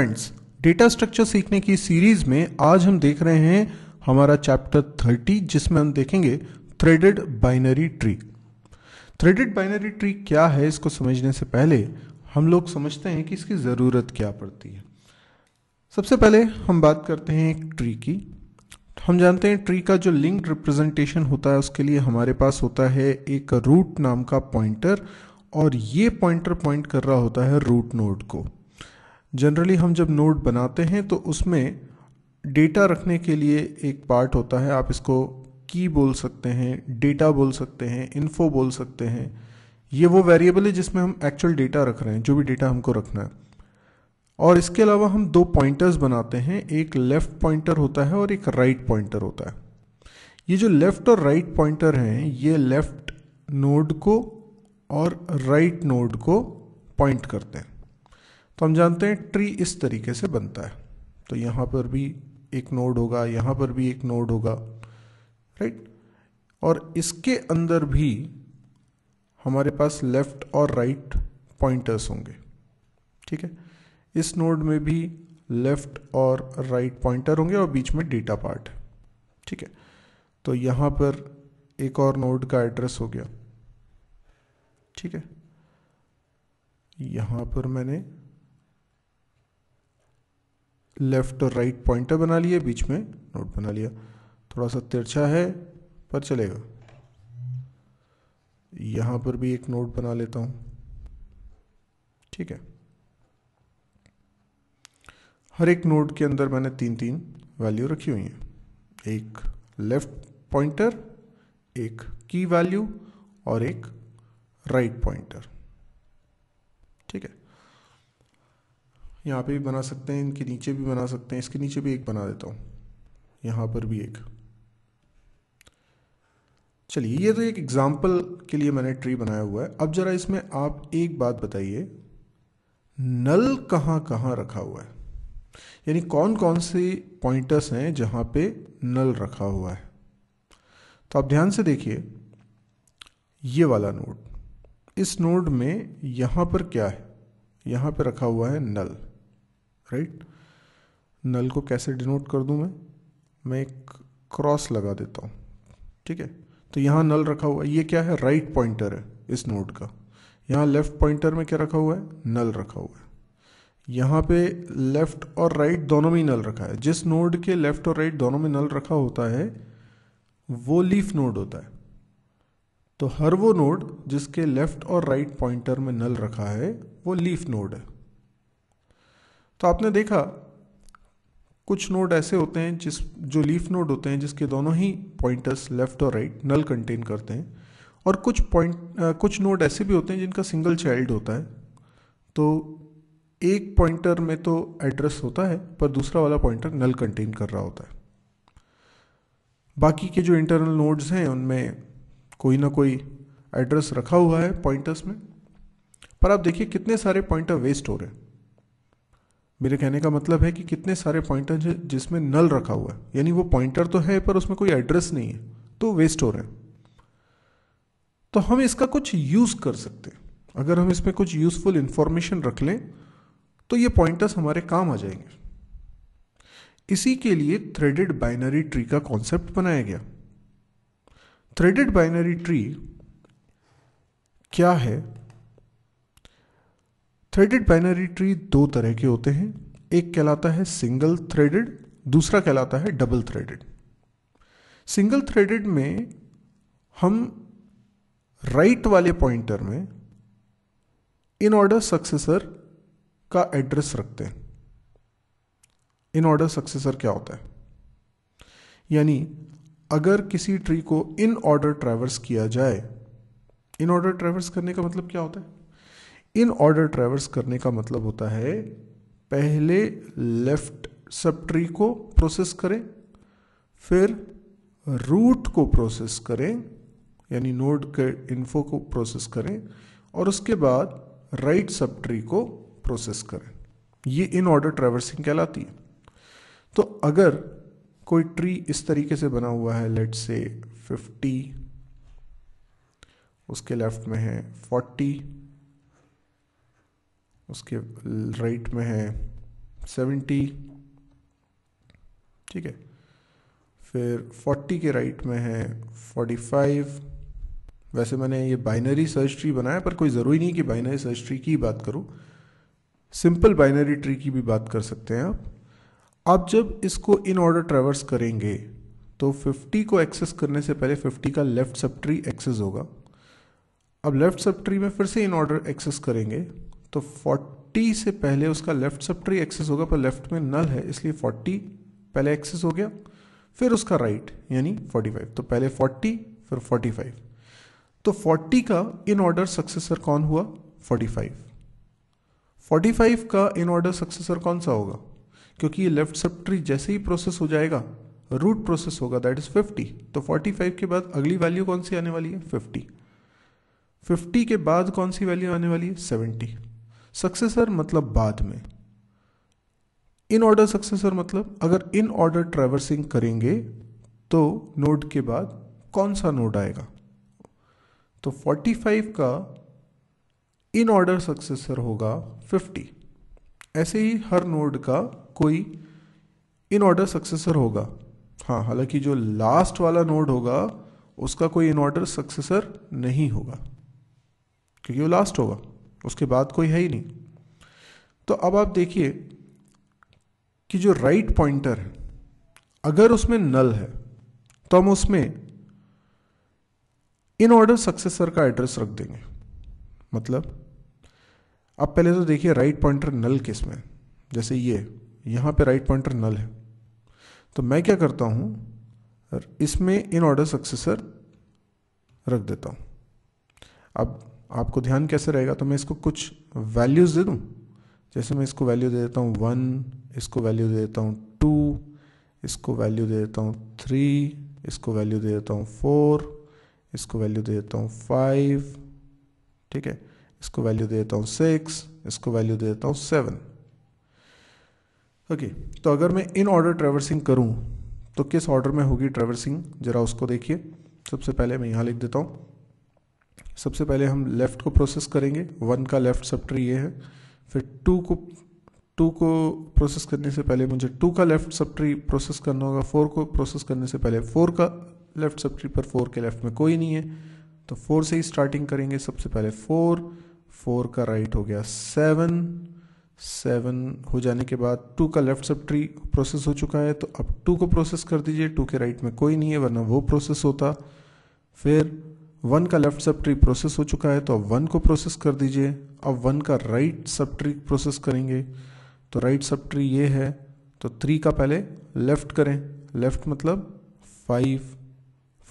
friends data structure सीखने की series में आज हम देख रहे हैं हमारा चैप्टर 30 जिसमें हम देखेंगे threaded binary tree threaded binary tree क्या है इसको समझने से पहले हम लोग समझते हैं कि इसकी ज़रूरत क्या पड़ती है सबसे पहले हम बात करते हैं एक ट्री की हम जानते हैं ट्री का जो लिंक रिप्रेजेंटेशन होता है उसके लिए हमारे पास होता है एक रूट नाम का पॉइंटर और ये पॉइंटर पॉइंट कर रहा होता है रूट नोड को जनरली हम जब नोड बनाते हैं तो उसमें डेटा रखने के लिए एक पार्ट होता है आप इसको की बोल सकते हैं डेटा बोल सकते हैं इन्फो बोल सकते हैं ये वो वेरिएबल है जिसमें हम एक्चुअल डेटा रख रहे हैं जो भी डेटा हमको रखना है और इसके अलावा हम दो पॉइंटर्स बनाते हैं एक लेफ़्ट पॉइंटर होता है और एक राइट right पॉइंटर होता है ये जो लेफ़्ट और राइट right पॉइंटर हैं ये लेफ़्ट नोड को और राइट right नोड को पॉइंट करते हैं तो हम जानते हैं ट्री इस तरीके से बनता है तो यहाँ पर भी एक नोड होगा यहाँ पर भी एक नोड होगा राइट और इसके अंदर भी हमारे पास लेफ्ट और राइट पॉइंटर्स होंगे ठीक है इस नोड में भी लेफ्ट और राइट पॉइंटर होंगे और बीच में डेटा पार्ट है ठीक है तो यहाँ पर एक और नोड का एड्रेस हो गया ठीक है यहाँ पर मैंने लेफ़्ट और राइट पॉइंटर बना लिए बीच में नोट बना लिया थोड़ा सा तिरछा है पर चलेगा यहाँ पर भी एक नोट बना लेता हूँ ठीक है हर एक नोट के अंदर मैंने तीन तीन वैल्यू रखी हुई हैं एक लेफ़्ट पॉइंटर एक की वैल्यू और एक राइट right पॉइंटर यहाँ पे भी बना सकते हैं इनके नीचे भी बना सकते हैं इसके नीचे भी एक बना देता हूँ यहाँ पर भी एक चलिए ये तो एक एग्ज़ाम्पल के लिए मैंने ट्री बनाया हुआ है अब ज़रा इसमें आप एक बात बताइए नल कहाँ कहाँ रखा हुआ है यानी कौन कौन से पॉइंटर्स हैं जहाँ पे नल रखा हुआ है तो आप ध्यान से देखिए ये वाला नोड इस नोड में यहाँ पर क्या है यहाँ पर रखा हुआ है नल राइट नल को कैसे डिनोट कर दूँ मैं मैं एक क्रॉस लगा देता हूँ ठीक है तो यहाँ नल रखा हुआ है ये क्या है राइट पॉइंटर है इस नोड का यहाँ लेफ्ट पॉइंटर में क्या रखा हुआ है नल रखा हुआ है यहाँ पे लेफ्ट और राइट दोनों में ही नल रखा है जिस नोड के लेफ्ट और राइट दोनों में नल रखा होता है वो लीफ नोड होता है तो हर वो नोड जिसके लेफ्ट और राइट पॉइंटर में नल रखा है वो लीफ नोड है तो आपने देखा कुछ नोड ऐसे होते हैं जिस जो लीफ नोड होते हैं जिसके दोनों ही पॉइंटर्स लेफ्ट और राइट नल कंटेन करते हैं और कुछ पॉइंट कुछ नोड ऐसे भी होते हैं जिनका सिंगल चाइल्ड होता है तो एक पॉइंटर में तो एड्रेस होता है पर दूसरा वाला पॉइंटर नल कंटेन कर रहा होता है बाकी के जो इंटरनल नोड्स हैं उनमें कोई ना कोई एड्रेस रखा हुआ है पॉइंटर्स में पर आप देखिए कितने सारे पॉइंटर वेस्ट हो रहे हैं मेरे कहने का मतलब है कि कितने सारे पॉइंटर्स हैं जिसमें नल रखा हुआ है यानी वो पॉइंटर तो है पर उसमें कोई एड्रेस नहीं है तो वेस्ट हो रहे हैं तो हम इसका कुछ यूज़ कर सकते हैं अगर हम इसमें कुछ यूज़फुल इंफॉर्मेशन रख लें तो ये पॉइंटर्स हमारे काम आ जाएंगे इसी के लिए थ्रेडेड बाइनरी ट्री का कॉन्सेप्ट बनाया गया थ्रेडेड बाइनरी ट्री क्या है थ्रेडेड बाइनरी ट्री दो तरह के होते हैं एक कहलाता है सिंगल थ्रेडेड दूसरा कहलाता है डबल थ्रेडेड सिंगल थ्रेडेड में हम राइट right वाले पॉइंटर में इन ऑर्डर सक्सेसर का एड्रेस रखते हैं इन ऑर्डर सक्सेसर क्या होता है यानी अगर किसी ट्री को इन ऑर्डर ट्रैवर्स किया जाए इन ऑर्डर ट्रैवर्स करने का मतलब क्या होता है इन ऑर्डर ट्रेवर्स करने का मतलब होता है पहले लेफ्ट सब ट्री को प्रोसेस करें फिर रूट को प्रोसेस करें यानी नोड के इन्फो को प्रोसेस करें और उसके बाद राइट सब ट्री को प्रोसेस करें ये इन ऑर्डर ट्रेवर्सिंग कहलाती है तो अगर कोई ट्री इस तरीके से बना हुआ है लेट से 50 उसके लेफ्ट में है 40 उसके राइट में है सेवेंटी ठीक है फिर फोर्टी के राइट में है फोर्टी फाइव वैसे मैंने ये बाइनरी सर्च ट्री बनाया पर कोई ज़रूरी नहीं कि बाइनरी सर्च ट्री की बात करूँ सिंपल बाइनरी ट्री की भी बात कर सकते हैं आप आप जब इसको इन ऑर्डर ट्रेवर्स करेंगे तो 50 को एक्सेस करने से पहले 50 का लेफ्ट सब ट्री एक्सेस होगा अब लेफ्ट सब ट्री में फिर से इन ऑर्डर एक्सेस करेंगे तो 40 से पहले उसका लेफ्ट सब ट्री एक्सेस होगा पर लेफ्ट में नल है इसलिए 40 पहले एक्सेस हो गया फिर उसका राइट right, यानी 45 तो पहले 40 फिर 45 तो 40 का इन ऑर्डर सक्सेसर कौन हुआ 45 45 का इन ऑर्डर सक्सेसर कौन सा होगा क्योंकि ये लेफ्ट सब ट्री जैसे ही प्रोसेस हो जाएगा रूट प्रोसेस होगा दैट इज 50 तो 45 के बाद अगली वैल्यू कौन सी आने वाली है 50 50 के बाद कौन सी वैल्यू आने वाली है 70 सक्सेसर मतलब बाद में इन ऑर्डर सक्सेसर मतलब अगर इन ऑर्डर ट्रेवर्सिंग करेंगे तो नोड के बाद कौन सा नोड आएगा तो 45 का इन ऑर्डर सक्सेसर होगा 50 ऐसे ही हर नोड का कोई इन ऑर्डर सक्सेसर होगा हाँ हालांकि जो लास्ट वाला नोड होगा उसका कोई इन ऑर्डर सक्सेसर नहीं होगा क्योंकि वो लास्ट होगा उसके बाद कोई है ही नहीं तो अब आप देखिए कि जो राइट पॉइंटर है अगर उसमें नल है तो हम उसमें इन ऑर्डर सक्सेसर का एड्रेस रख देंगे मतलब अब पहले तो देखिए राइट पॉइंटर नल किस में जैसे ये यहाँ पे राइट पॉइंटर नल है तो मैं क्या करता हूँ इसमें इन ऑर्डर सक्सेसर रख देता हूँ अब आपको ध्यान कैसे रहेगा तो मैं इसको कुछ वैल्यूज़ दे दूँ जैसे मैं इसको वैल्यू दे देता हूँ वन इसको वैल्यू दे देता हूँ टू इसको वैल्यू दे देता हूँ थ्री इसको वैल्यू दे देता हूँ फोर इसको वैल्यू दे देता हूँ फाइव ठीक है इसको वैल्यू दे देता हूँ सिक्स इसको वैल्यू दे देता हूँ सेवन ओके तो अगर मैं इन ऑर्डर ट्रेवर्सिंग करूँ तो किस ऑर्डर में होगी ट्रेवर्सिंग ज़रा उसको देखिए सबसे पहले मैं यहाँ लिख देता हूँ सबसे पहले हम लेफ़्ट को प्रोसेस करेंगे वन का लेफ़्ट सबट्री ये है फिर टू को टू को प्रोसेस करने से पहले मुझे टू का लेफ़्ट सबट्री प्रोसेस करना होगा फोर को प्रोसेस करने से पहले फोर का लेफ़्ट सबट्री पर फोर के लेफ़्ट में कोई नहीं है तो फोर से ही स्टार्टिंग करेंगे सबसे पहले फोर फोर का राइट हो गया सेवन सेवन हो जाने के बाद टू का लेफ़्ट सब ट्री प्रोसेस हो चुका है तो अब टू को प्रोसेस कर दीजिए टू के राइट में कोई नहीं है वरना वो प्रोसेस होता फिर वन का लेफ्ट सब ट्री प्रोसेस हो चुका है तो अब वन को प्रोसेस कर दीजिए अब वन का राइट सब ट्री प्रोसेस करेंगे तो राइट सब ट्री ये है तो थ्री का पहले लेफ़्ट करें लेफ़्ट मतलब फाइव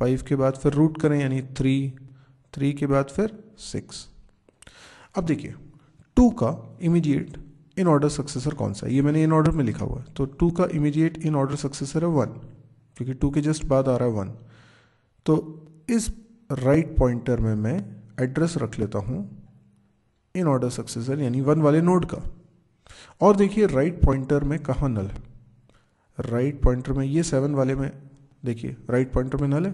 फाइव के बाद फिर रूट करें यानी थ्री थ्री के बाद फिर सिक्स अब देखिए टू का इमीडिएट इन ऑर्डर सक्सेसर कौन सा है ये मैंने इन ऑर्डर में लिखा हुआ है तो टू का इमीडिएट इन ऑर्डर सक्सेसर है वन क्योंकि टू के जस्ट बाद आ रहा है वन तो इस राइट पॉइंटर में मैं एड्रेस रख लेता हूँ इन ऑर्डर सक्सेसर यानी वन वाले नोड का और देखिए राइट पॉइंटर में कहाँ नल है राइट पॉइंटर में ये सेवन वाले में देखिए राइट पॉइंटर में नल है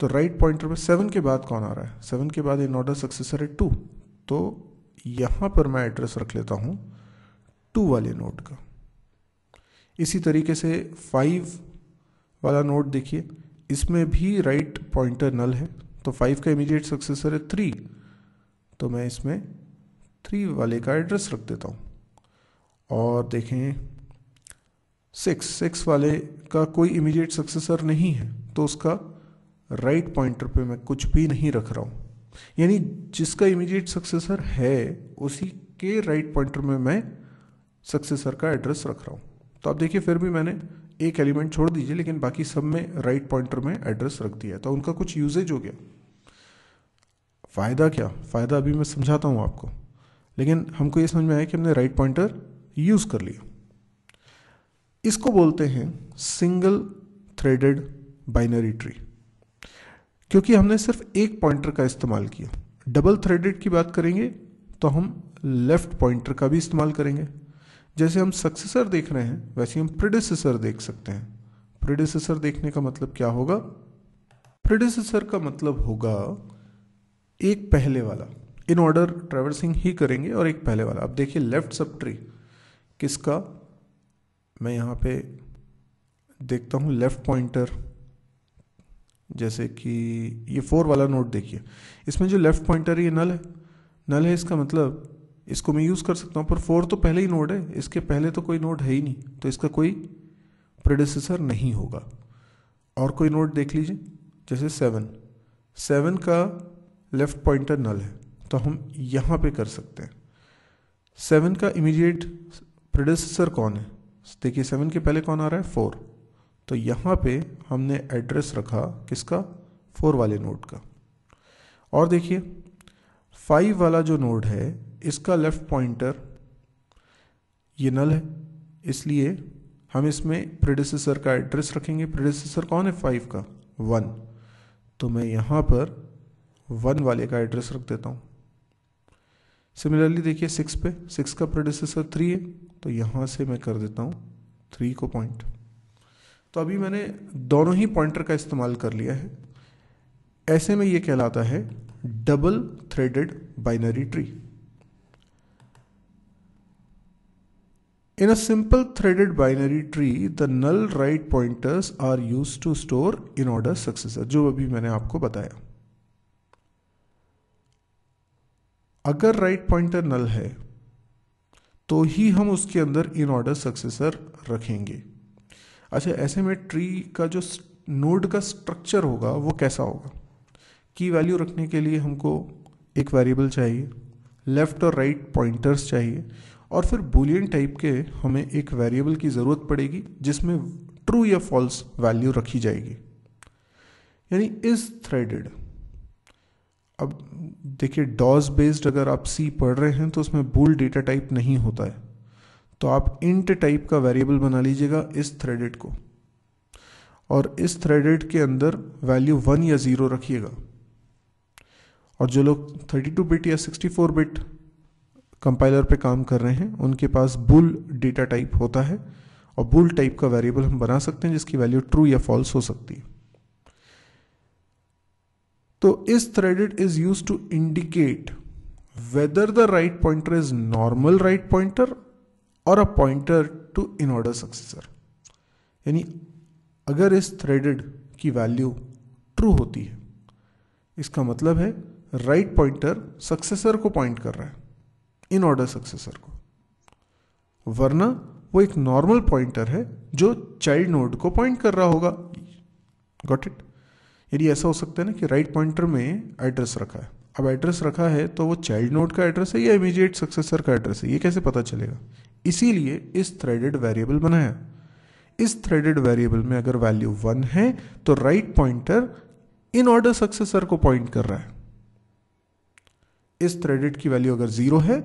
तो राइट पॉइंटर में सेवन के बाद कौन आ रहा है सेवन के बाद इन ऑर्डर सक्सेसर है टू तो यहाँ पर मैं एड्रेस रख लेता हूँ टू वाले नोड का इसी तरीके से फाइव वाला नोड देखिए इसमें भी राइट पॉइंटर नल है तो फाइव का इमीडिएट सक्सेसर है थ्री तो मैं इसमें थ्री वाले का एड्रेस रख देता हूँ और देखें सिक्स सिक्स वाले का कोई इमीडिएट सक्सेसर नहीं है तो उसका राइट right पॉइंटर पे मैं कुछ भी नहीं रख रहा हूँ यानी जिसका इमीडिएट सक्सेसर है उसी के राइट right पॉइंटर में मैं सक्सेसर का एड्रेस रख रहा हूँ तो आप देखिए फिर भी मैंने एक एलिमेंट छोड़ दीजिए लेकिन बाकी सब में राइट पॉइंटर में एड्रेस रख दिया तो उनका कुछ यूजेज हो गया फ़ायदा क्या फ़ायदा अभी मैं समझाता हूँ आपको लेकिन हमको ये समझ में आया कि हमने राइट पॉइंटर यूज़ कर लिया इसको बोलते हैं सिंगल थ्रेडेड बाइनरी ट्री क्योंकि हमने सिर्फ एक पॉइंटर का इस्तेमाल किया डबल थ्रेडेड की बात करेंगे तो हम लेफ्ट पॉइंटर का भी इस्तेमाल करेंगे जैसे हम सक्सेसर देख रहे हैं वैसे हम प्रिडिसेसर देख सकते हैं प्रिडिसेसर देखने का मतलब क्या होगा प्रिडिसेसर का मतलब होगा एक पहले वाला इन ऑर्डर ट्रेवर्सिंग ही करेंगे और एक पहले वाला अब देखिए लेफ्ट सब ट्री किसका मैं यहाँ पे देखता हूँ लेफ्ट पॉइंटर जैसे कि ये फोर वाला नोट देखिए इसमें जो लेफ्ट पॉइंटर है ये नल है नल है इसका मतलब इसको मैं यूज़ कर सकता हूँ पर फोर तो पहले ही नोड है इसके पहले तो कोई नोड है ही नहीं तो इसका कोई प्रेडिसेसर नहीं होगा और कोई नोड देख लीजिए जैसे सेवन सेवन का लेफ्ट पॉइंटर नल है तो हम यहाँ पे कर सकते हैं सेवन का इमीडिएट प्रेडिसेसर कौन है देखिए सेवन के पहले कौन आ रहा है फोर तो यहाँ पे हमने एड्रेस रखा किसका फोर वाले नोड का और देखिए फाइव वाला जो नोड है इसका लेफ़्ट पॉइंटर ये नल है इसलिए हम इसमें प्रेडिसेसर का एड्रेस रखेंगे प्रेडिसेसर कौन है फाइव का वन तो मैं यहाँ पर वन वाले का एड्रेस रख देता हूँ सिमिलरली देखिए सिक्स पे सिक्स का प्रोड्यूसर थ्री है तो यहाँ से मैं कर देता हूँ थ्री को पॉइंट तो अभी मैंने दोनों ही पॉइंटर का इस्तेमाल कर लिया है ऐसे में ये कहलाता है double threaded binary tree In a simple threaded binary tree, the null write pointers are used to store in order successor, जो अभी मैंने आपको बताया अगर राइट पॉइंटर नल है तो ही हम उसके अंदर इन ऑर्डर सक्सेसर रखेंगे अच्छा ऐसे में ट्री का जो नोड का स्ट्रक्चर होगा वो कैसा होगा की वैल्यू रखने के लिए हमको एक वेरिएबल चाहिए लेफ्ट और राइट right पॉइंटर्स चाहिए और फिर बुलियन टाइप के हमें एक वेरिएबल की ज़रूरत पड़ेगी जिसमें ट्रू या फॉल्स वैल्यू रखी जाएगी यानी इज थ्रेडेड अब देखिए डॉज बेस्ड अगर आप सी पढ़ रहे हैं तो उसमें बुल डेटा टाइप नहीं होता है तो आप इंट टाइप का वेरिएबल बना लीजिएगा इस थ्रेडेड को और इस थ्रेडेड के अंदर वैल्यू वन या ज़ीरो रखिएगा और जो लोग थर्टी टू बिट या सिक्सटी फोर बिट कंपाइलर पे काम कर रहे हैं उनके पास बुल डेटा टाइप होता है और बुल टाइप का वेरिएबल हम बना सकते हैं जिसकी वैल्यू ट्रू या फॉल्स हो सकती है तो इस threaded is use to indicate whether the right pointer is normal right pointer और a pointer to in order successor यानी अगर इस थ्रेडेड की वैल्यू ट्रू होती है इसका मतलब है राइट पॉइंटर सक्सेसर को पॉइंट कर रहा है इन ऑर्डर सक्सेसर को वरना वो एक नॉर्मल पॉइंटर है जो चाइल्ड नोड को पॉइंट कर रहा होगा गॉट इट यदि ऐसा हो सकता है ना कि राइट पॉइंटर में एड्रेस रखा है अब एड्रेस रखा है तो वो चाइल्ड नोड का एड्रेस है या इमीजिएट सक्सेसर का एड्रेस है ये कैसे पता चलेगा इसीलिए इस थ्रेडेड वेरिएबल बनाया इस थ्रेडेड वेरिएबल में अगर वैल्यू वन है तो right pointer in order successor को पॉइंट कर रहा है इस थ्रेडिट की वैल्यू अगर ज़ीरो है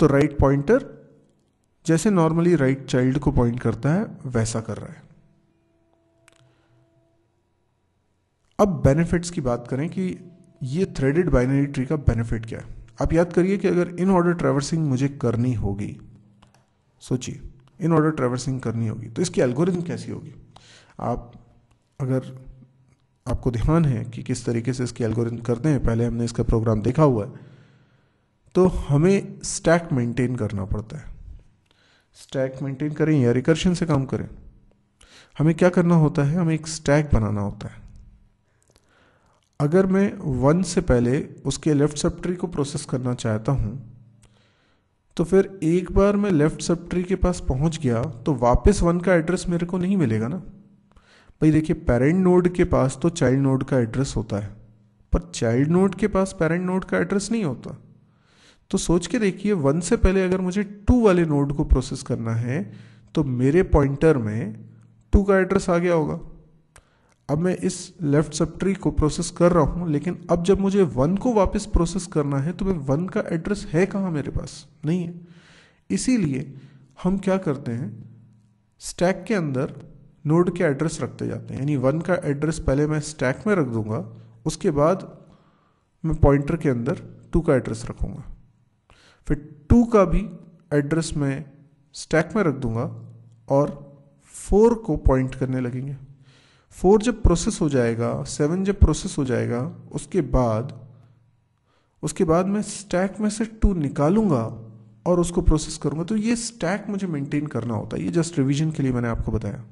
तो राइट पॉइंटर जैसे नॉर्मली राइट चाइल्ड को पॉइंट करता है वैसा कर रहा है अब बेनिफिट्स की बात करें कि ये थ्रेडेड बाइनरी ट्री का बेनिफिट क्या है आप याद करिए कि अगर इन ऑर्डर ट्रेवर्सिंग मुझे करनी होगी सोचिए इन ऑर्डर ट्रेवर्सिंग करनी होगी तो इसकी एल्गोरिथम कैसी होगी आप अगर आपको ध्यान है कि किस तरीके से इसकी एल्गोरिथम करते हैं पहले हमने इसका प्रोग्राम देखा हुआ है तो हमें स्टैक मेंटेन करना पड़ता है स्टैक मेंटेन करें या रिकर्शन से काम करें हमें क्या करना होता है हमें एक स्टैक बनाना होता है अगर मैं वन से पहले उसके लेफ्ट सब ट्री को प्रोसेस करना चाहता हूँ तो फिर एक बार मैं लेफ्ट सब ट्री के पास पहुँच गया तो वापस वन का एड्रेस मेरे को नहीं मिलेगा ना भाई देखिए पेरेंट नोड के पास तो चाइल्ड नोड का एड्रेस होता है पर चाइल्ड नोड के पास पेरेंट नोड का एड्रेस नहीं होता तो सोच के देखिए वन से पहले अगर मुझे टू वाले नोड को प्रोसेस करना है तो मेरे पॉइंटर में टू का एड्रेस आ गया होगा अब मैं इस लेफ्ट सब ट्री को प्रोसेस कर रहा हूँ लेकिन अब जब मुझे वन को वापस प्रोसेस करना है तो मैं वन का एड्रेस है कहाँ मेरे पास नहीं है इसीलिए हम क्या करते हैं स्टैक के अंदर नोड के एड्रेस रखते जाते हैं यानी वन का एड्रेस पहले मैं स्टैक में रख दूंगा उसके बाद मैं पॉइंटर के अंदर टू का एड्रेस रखूँगा फिर टू का भी एड्रेस मैं स्टैक में रख दूंगा और फोर को पॉइंट करने लगेंगे फोर जब प्रोसेस हो जाएगा सेवन जब प्रोसेस हो जाएगा उसके बाद उसके बाद मैं स्टैक में से टू निकालूंगा और उसको प्रोसेस करूंगा तो ये स्टैक मुझे मेंटेन करना होता है ये जस्ट रिवीजन के लिए मैंने आपको बताया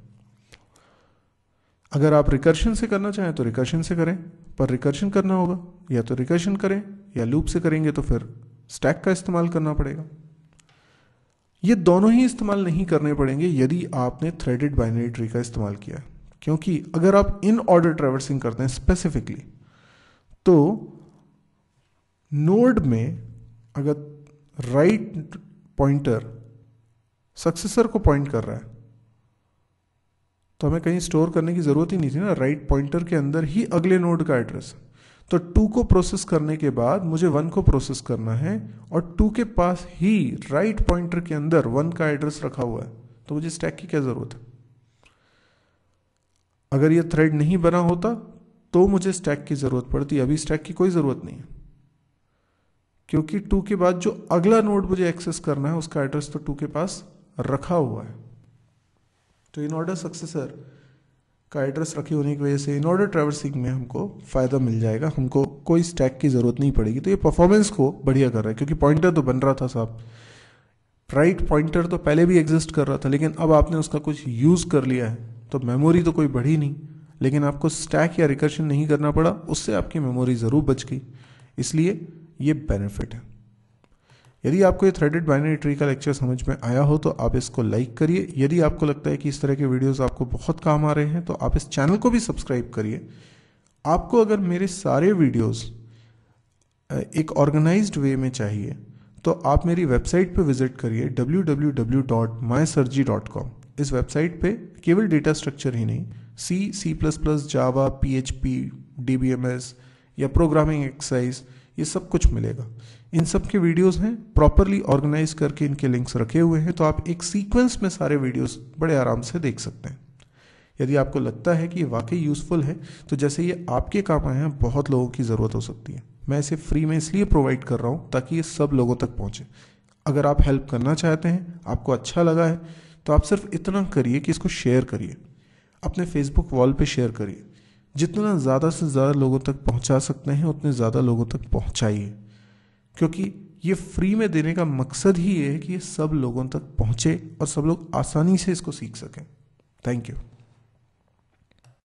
अगर आप रिकर्शन से करना चाहें तो रिकर्शन से करें पर रिकर्शन करना होगा या तो रिकर्शन करें या लूप से करेंगे तो फिर स्टैक का इस्तेमाल करना पड़ेगा ये दोनों ही इस्तेमाल नहीं करने पड़ेंगे यदि आपने थ्रेडेड बाइनरी ट्री का इस्तेमाल किया है क्योंकि अगर आप इन ऑर्डर ट्रेवर्सिंग करते हैं स्पेसिफिकली तो नोड में अगर राइट पॉइंटर सक्सेसर को पॉइंट कर रहा है तो हमें कहीं स्टोर करने की ज़रूरत ही नहीं थी ना राइट पॉइंटर के अंदर ही अगले नोड का एड्रेस तो टू को प्रोसेस करने के बाद मुझे वन को प्रोसेस करना है और टू के पास ही राइट पॉइंटर के अंदर वन का एड्रेस रखा हुआ है तो मुझे स्टैक की क्या ज़रूरत है अगर ये थ्रेड नहीं बना होता तो मुझे स्टैक की ज़रूरत पड़ती अभी स्टैक की कोई ज़रूरत नहीं है क्योंकि टू के बाद जो अगला नोड मुझे एक्सेस करना है उसका एड्रेस तो टू के पास रखा हुआ है तो इन ऑर्डर सक्सेसर का एड्रेस रखे होने की वजह से इन ऑर्डर ट्रैवर्सिंग में हमको फ़ायदा मिल जाएगा हमको कोई स्टैक की ज़रूरत नहीं पड़ेगी तो ये परफॉर्मेंस को बढ़िया कर रहा है क्योंकि पॉइंटर तो बन रहा था साहब राइट पॉइंटर तो पहले भी एग्जिस्ट कर रहा था लेकिन अब आपने उसका कुछ यूज़ कर लिया है तो मेमोरी तो कोई बढ़ी नहीं लेकिन आपको स्टैक या रिकर्शन नहीं करना पड़ा उससे आपकी मेमोरी ज़रूर बच गई इसलिए ये बेनिफिट है यदि आपको ये थ्रेडेड बाइनरी ट्री का लेक्चर समझ में आया हो तो आप इसको लाइक करिए यदि आपको लगता है कि इस तरह के वीडियोस आपको बहुत काम आ रहे हैं तो आप इस चैनल को भी सब्सक्राइब करिए आपको अगर मेरे सारे वीडियोस एक ऑर्गेनाइज्ड वे में चाहिए तो आप मेरी वेबसाइट पर विजिट करिए डब्ल्यू इस वेबसाइट पर केवल डेटा स्ट्रक्चर ही नहीं C C plus plus Java P H P या प्रोग्रामिंग एक्सरसाइज ये सब कुछ मिलेगा इन सब के वीडियोस हैं प्रॉपरली ऑर्गेनाइज करके इनके लिंक्स रखे हुए हैं तो आप एक सीक्वेंस में सारे वीडियोस बड़े आराम से देख सकते हैं यदि आपको लगता है कि ये वाकई यूज़फुल है तो जैसे ये आपके काम आए हैं बहुत लोगों की ज़रूरत हो सकती है मैं इसे फ्री में इसलिए प्रोवाइड कर रहा हूँ ताकि ये सब लोगों तक पहुँचे अगर आप हेल्प करना चाहते हैं आपको अच्छा लगा है तो आप सिर्फ इतना करिए कि इसको शेयर करिए अपने फेसबुक वॉल पे शेयर करिए जितना ज़्यादा से ज़्यादा लोगों तक पहुँचा सकते हैं उतने ज़्यादा लोगों तक पहुँचाइए क्योंकि ये फ्री में देने का मकसद ही ये है कि ये सब लोगों तक पहुँचे और सब लोग आसानी से इसको सीख सकें थैंक यू